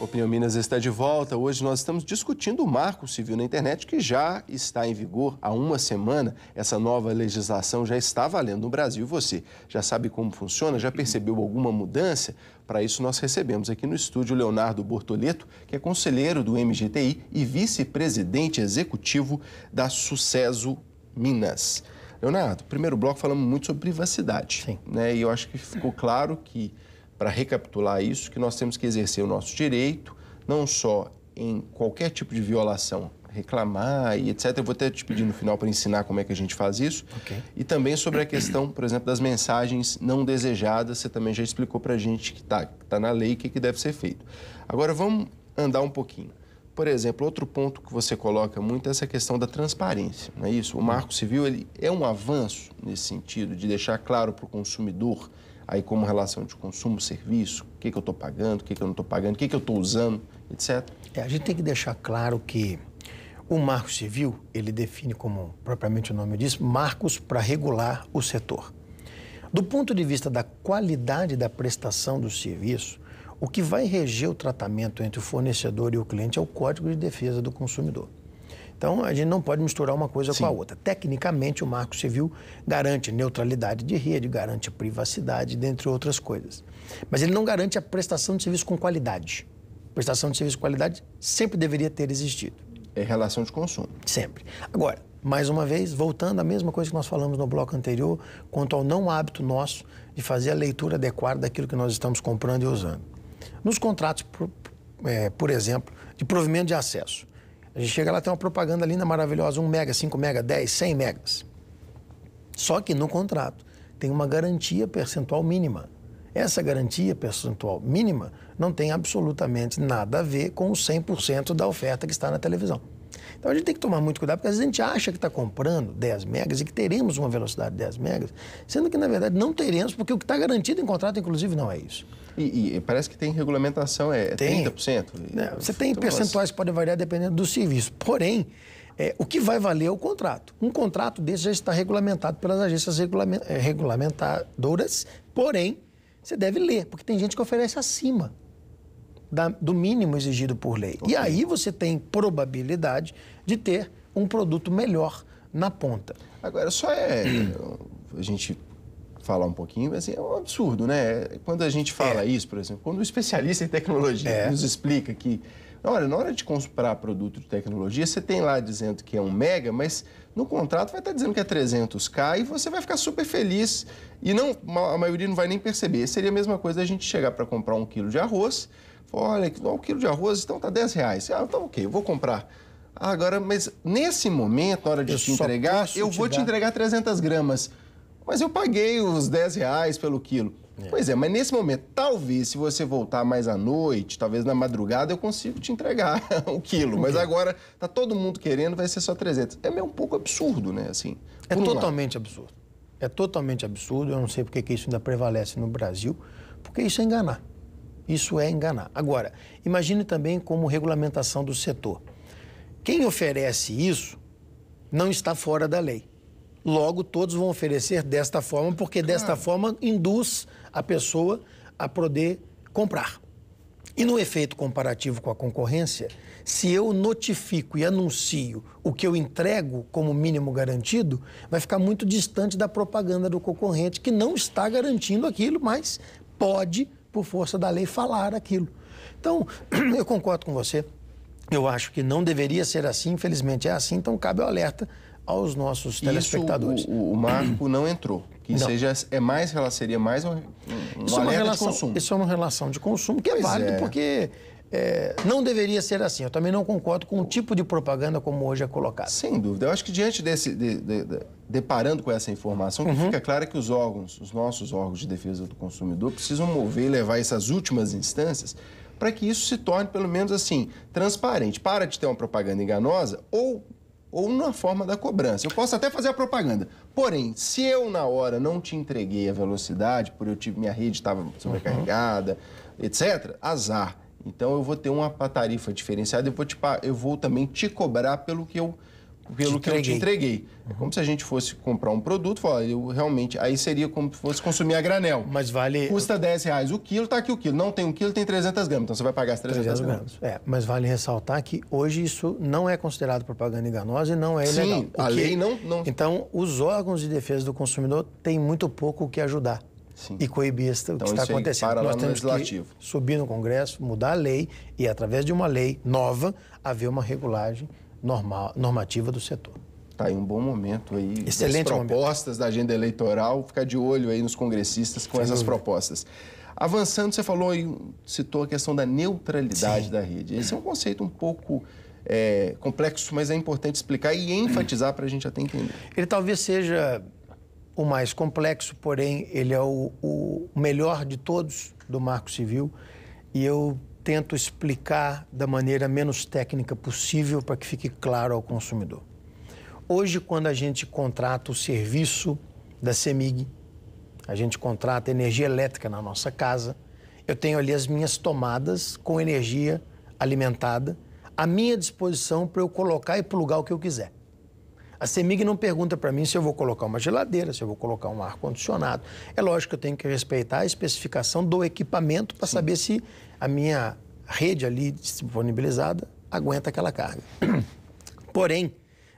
Opinião Minas está de volta. Hoje nós estamos discutindo o Marco Civil na internet, que já está em vigor há uma semana. Essa nova legislação já está valendo no Brasil. Você já sabe como funciona? Já percebeu alguma mudança? Para isso, nós recebemos aqui no estúdio Leonardo Bortoleto, que é conselheiro do MGTI e vice-presidente executivo da Sucesso Minas. Leonardo, primeiro bloco falamos muito sobre privacidade. Sim. Né? E eu acho que ficou claro que para recapitular isso, que nós temos que exercer o nosso direito, não só em qualquer tipo de violação, reclamar e etc. Eu vou até te pedir no final para ensinar como é que a gente faz isso. Okay. E também sobre a questão, por exemplo, das mensagens não desejadas, você também já explicou para a gente que está tá na lei o que, que deve ser feito. Agora vamos andar um pouquinho. Por exemplo, outro ponto que você coloca muito é essa questão da transparência, não é isso? O Marco Civil ele é um avanço nesse sentido de deixar claro para o consumidor aí como relação de consumo, serviço, o que, que eu estou pagando, o que, que eu não estou pagando, o que, que eu estou usando, etc. É, a gente tem que deixar claro que o marco civil, ele define, como propriamente o nome diz, marcos para regular o setor. Do ponto de vista da qualidade da prestação do serviço, o que vai reger o tratamento entre o fornecedor e o cliente é o Código de Defesa do Consumidor. Então, a gente não pode misturar uma coisa Sim. com a outra. Tecnicamente, o Marco Civil garante neutralidade de rede, garante privacidade, dentre outras coisas. Mas ele não garante a prestação de serviço com qualidade. Prestação de serviço com qualidade sempre deveria ter existido. Em é relação de consumo. Sempre. Agora, mais uma vez, voltando à mesma coisa que nós falamos no bloco anterior, quanto ao não hábito nosso de fazer a leitura adequada daquilo que nós estamos comprando e usando. Nos contratos, por, é, por exemplo, de provimento de acesso. A gente chega lá, tem uma propaganda linda, maravilhosa, 1 mega, 5 mega, 10, 100 megas. Só que no contrato tem uma garantia percentual mínima. Essa garantia percentual mínima não tem absolutamente nada a ver com o 100% da oferta que está na televisão. Então a gente tem que tomar muito cuidado, porque às vezes a gente acha que está comprando 10 megas e que teremos uma velocidade de 10 megas, sendo que na verdade não teremos, porque o que está garantido em contrato, inclusive, não é isso. E, e parece que tem regulamentação, é, é tem, 30%? Não, né, você tem então, assim, percentuais que podem variar dependendo do serviço. Porém, é, o que vai valer é o contrato. Um contrato desse já está regulamentado pelas agências é, regulamentadoras, porém, você deve ler, porque tem gente que oferece acima da, do mínimo exigido por lei. Okay. E aí você tem probabilidade de ter um produto melhor na ponta. Agora, só é. a gente falar um pouquinho, assim, é um absurdo, né? Quando a gente fala é. isso, por exemplo, quando o especialista em tecnologia é. nos explica que, olha, na hora de comprar produto de tecnologia, você tem lá dizendo que é um mega, mas no contrato vai estar dizendo que é 300k e você vai ficar super feliz e não, a maioria não vai nem perceber. Seria a mesma coisa a gente chegar para comprar um quilo de arroz, Olha, um quilo de arroz, então tá 10 reais. Ah, então ok, eu vou comprar. Ah, agora, mas nesse momento, na hora de eu te entregar, eu te vou dar... te entregar 300 gramas. Mas eu paguei os 10 reais pelo quilo. É. Pois é, mas nesse momento, talvez se você voltar mais à noite, talvez na madrugada, eu consigo te entregar um quilo. Mas agora tá todo mundo querendo, vai ser só 300. É meio um pouco absurdo, né? Assim, é totalmente absurdo. É totalmente absurdo. Eu não sei porque que isso ainda prevalece no Brasil, porque isso é enganar. Isso é enganar. Agora, imagine também como regulamentação do setor. Quem oferece isso não está fora da lei. Logo, todos vão oferecer desta forma, porque claro. desta forma induz a pessoa a poder comprar. E no efeito comparativo com a concorrência, se eu notifico e anuncio o que eu entrego como mínimo garantido, vai ficar muito distante da propaganda do concorrente que não está garantindo aquilo, mas pode por força da lei, falar aquilo. Então, eu concordo com você. Eu acho que não deveria ser assim, infelizmente é assim, então cabe o alerta aos nossos telespectadores. Isso, o, o, Marco não entrou. Que não. seja é mais seria mais um, um isso é uma relação, de consumo. Isso é uma relação de consumo que é pois é válido é. porque é, não deveria ser assim. Eu também não concordo com o tipo de propaganda como hoje é colocado. Sem dúvida. Eu acho que diante desse. De, de, de, deparando com essa informação, uhum. fica claro é que os órgãos, os nossos órgãos de defesa do consumidor, precisam mover e levar essas últimas instâncias para que isso se torne, pelo menos assim, transparente. Para de ter uma propaganda enganosa ou ou na forma da cobrança. Eu posso até fazer a propaganda. Porém, se eu na hora não te entreguei a velocidade, por eu tive minha rede estava sobrecarregada, uhum. etc, azar. Então eu vou ter uma tarifa diferenciada, e vou, te, eu vou também te cobrar pelo que eu pelo que eu te entreguei. Uhum. É como se a gente fosse comprar um produto, falar, eu realmente. Aí seria como se fosse consumir a granel. Mas vale. Custa 10 reais o quilo, tá aqui o quilo. Não tem um quilo, tem 300 gramas. Então você vai pagar as 300, 300 gramas. gramas. É, mas vale ressaltar que hoje isso não é considerado propaganda enganosa e não é ilegal. Sim, a lei não, não. Então, os órgãos de defesa do consumidor têm muito pouco o que ajudar. Sim. e coibir então, o que está acontecendo. Nós temos que subir no Congresso, mudar a lei e, através de uma lei nova, haver uma regulagem normal, normativa do setor. Está aí um bom momento aí. Excelente das propostas momento. da agenda eleitoral, ficar de olho aí nos congressistas com Sem essas dúvida. propostas. Avançando, você falou e citou a questão da neutralidade Sim. da rede. Esse é um conceito um pouco é, complexo, mas é importante explicar e enfatizar para a gente até entender. Ele talvez seja o mais complexo, porém ele é o, o melhor de todos do Marco Civil e eu tento explicar da maneira menos técnica possível para que fique claro ao consumidor. Hoje, quando a gente contrata o serviço da CEMIG, a gente contrata energia elétrica na nossa casa, eu tenho ali as minhas tomadas com energia alimentada à minha disposição para eu colocar e plugar o que eu quiser. A CEMIG não pergunta para mim se eu vou colocar uma geladeira, se eu vou colocar um ar-condicionado. É lógico que eu tenho que respeitar a especificação do equipamento para saber se a minha rede ali disponibilizada aguenta aquela carga. Porém,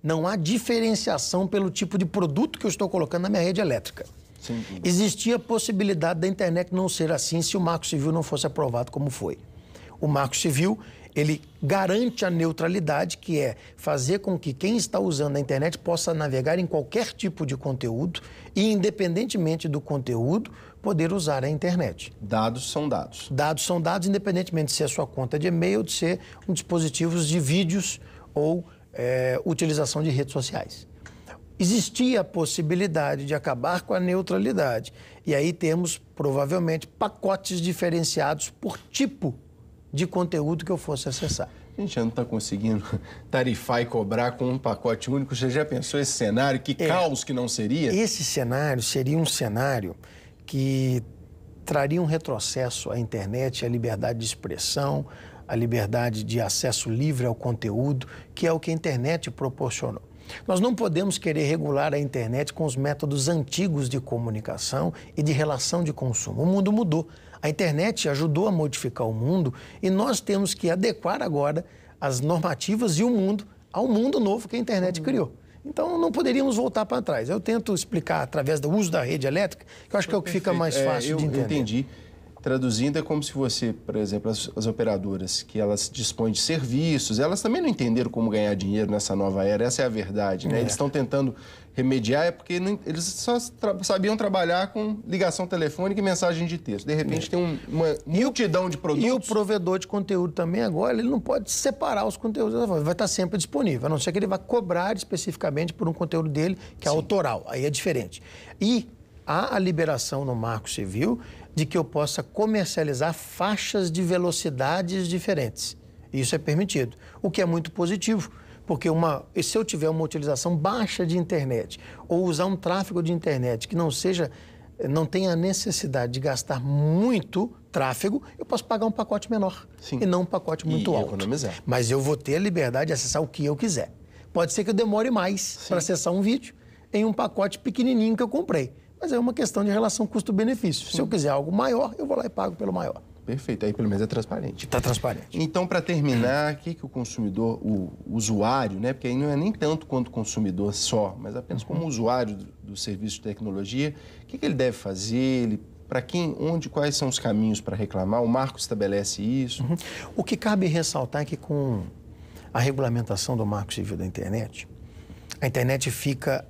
não há diferenciação pelo tipo de produto que eu estou colocando na minha rede elétrica. Existia a possibilidade da internet não ser assim se o Marco Civil não fosse aprovado como foi. O Marco Civil ele garante a neutralidade, que é fazer com que quem está usando a internet possa navegar em qualquer tipo de conteúdo e, independentemente do conteúdo, poder usar a internet. Dados são dados. Dados são dados, independentemente de se é sua conta de e-mail, de ser um dispositivos de vídeos ou é, utilização de redes sociais. Existia a possibilidade de acabar com a neutralidade. E aí temos, provavelmente, pacotes diferenciados por tipo de conteúdo que eu fosse acessar. A gente já não está conseguindo tarifar e cobrar com um pacote único. Você já pensou esse cenário? Que é, caos que não seria? Esse cenário seria um cenário que traria um retrocesso à internet, à liberdade de expressão, à liberdade de acesso livre ao conteúdo, que é o que a internet proporcionou. Nós não podemos querer regular a internet com os métodos antigos de comunicação e de relação de consumo. O mundo mudou. A internet ajudou a modificar o mundo e nós temos que adequar agora as normativas e o mundo ao mundo novo que a internet uhum. criou. Então, não poderíamos voltar para trás. Eu tento explicar através do uso da rede elétrica, que eu acho que é o que fica mais fácil é, de entender. Eu entendi. Traduzindo, é como se você, por exemplo, as, as, operadoras que elas dispõem de serviços, elas também não entenderam como ganhar dinheiro nessa nova era, essa é a verdade, né? É. Eles estão tentando remediar, é porque não, eles só tra sabiam trabalhar com ligação telefônica e mensagem de texto. De repente é. tem um, uma multidão de produtos. E o provedor de conteúdo também agora, ele não pode separar os conteúdos, vai estar sempre disponível, a não ser que ele vá cobrar especificamente por um conteúdo dele que é Sim. autoral, aí é diferente. E há a liberação no marco civil de que eu possa comercializar faixas de velocidades diferentes. Isso é permitido, o que é muito positivo, porque uma, se eu tiver uma utilização baixa de internet ou usar um tráfego de internet que não seja não tenha necessidade de gastar muito tráfego, eu posso pagar um pacote menor Sim. e não um pacote muito e alto. Economizar. Mas eu vou ter a liberdade de acessar o que eu quiser. Pode ser que eu demore mais para acessar um vídeo em um pacote pequenininho que eu comprei. Mas é uma questão de relação custo-benefício. Se eu quiser algo maior, eu vou lá e pago pelo maior. Perfeito, aí pelo menos é transparente. Está transparente. Então, para terminar, o que, que o consumidor, o usuário, né? Porque aí não é nem tanto quanto consumidor só, mas apenas como uhum. usuário do, do serviço de tecnologia, o que, que ele deve fazer? Ele para quem, onde, quais são os caminhos para reclamar? O marco estabelece isso? Uhum. O que cabe ressaltar é que com a regulamentação do marco civil da internet, a internet fica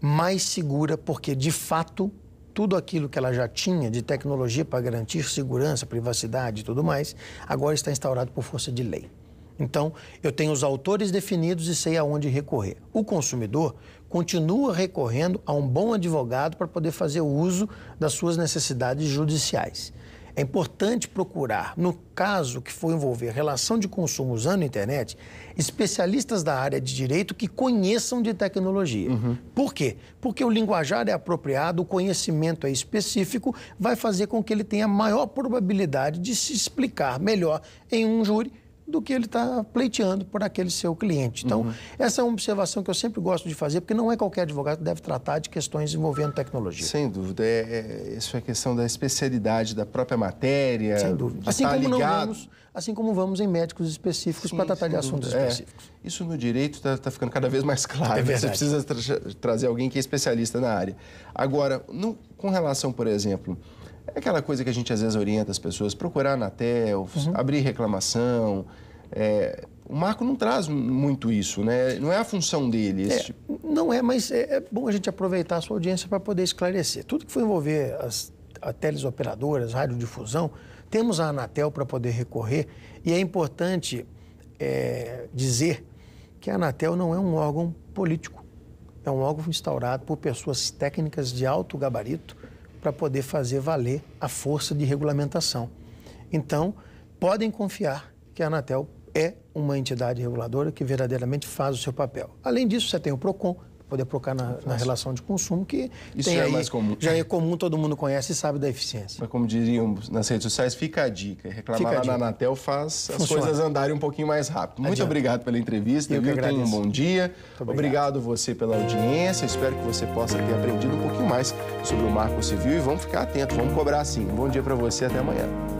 mais segura, porque de fato tudo aquilo que ela já tinha de tecnologia para garantir segurança, privacidade e tudo mais, agora está instaurado por força de lei. Então, eu tenho os autores definidos e sei aonde recorrer. O consumidor continua recorrendo a um bom advogado para poder fazer uso das suas necessidades judiciais. É importante procurar, no caso que for envolver relação de consumo usando a internet, especialistas da área de direito que conheçam de tecnologia. Uhum. Por quê? Porque o linguajar é apropriado, o conhecimento é específico, vai fazer com que ele tenha maior probabilidade de se explicar melhor em um júri do que ele está pleiteando por aquele seu cliente. Então, uhum. essa é uma observação que eu sempre gosto de fazer, porque não é qualquer advogado que deve tratar de questões envolvendo tecnologia. Sem dúvida. É, é isso é questão da especialidade da própria matéria. Sem dúvida. Tá assim como, ligado... vamos, assim como vamos em médicos específicos para tratar de assuntos é, específicos. Isso no direito está tá ficando cada vez mais claro. É né? verdade. Você precisa tra trazer alguém que é especialista na área. Agora, no, com relação, por exemplo, é aquela coisa que a gente às vezes orienta as pessoas, procurar na TEL, uhum. abrir reclamação. É, o Marco não traz muito isso, né? Não é a função dele. É, tipo. Não é, mas é, é, bom a gente aproveitar a sua audiência para poder esclarecer. Tudo que for envolver as a telesoperadoras, radiodifusão, temos a Anatel para poder recorrer e é importante é, dizer que a Anatel não é um órgão político. É um órgão instaurado por pessoas técnicas de alto gabarito para poder fazer valer a força de regulamentação. Então, podem confiar que a Anatel é uma entidade reguladora que verdadeiramente faz o seu papel. Além disso, você tem o PROCON, poder procurar na, na relação de consumo, que isso já é aí, é mais comum. Já é comum, todo mundo conhece e sabe da eficiência. Mas como diriam nas redes sociais, fica a dica. É reclamar fica lá dica. na Anatel faz Funciona. as coisas andarem um pouquinho mais rápido. Muito Adianta. obrigado pela entrevista, Eu viu? Tenha um bom dia. Obrigado. obrigado você pela audiência. Espero que você possa ter aprendido um pouquinho mais sobre o marco civil e vamos ficar atentos, vamos cobrar sim. Um bom dia para você, até amanhã.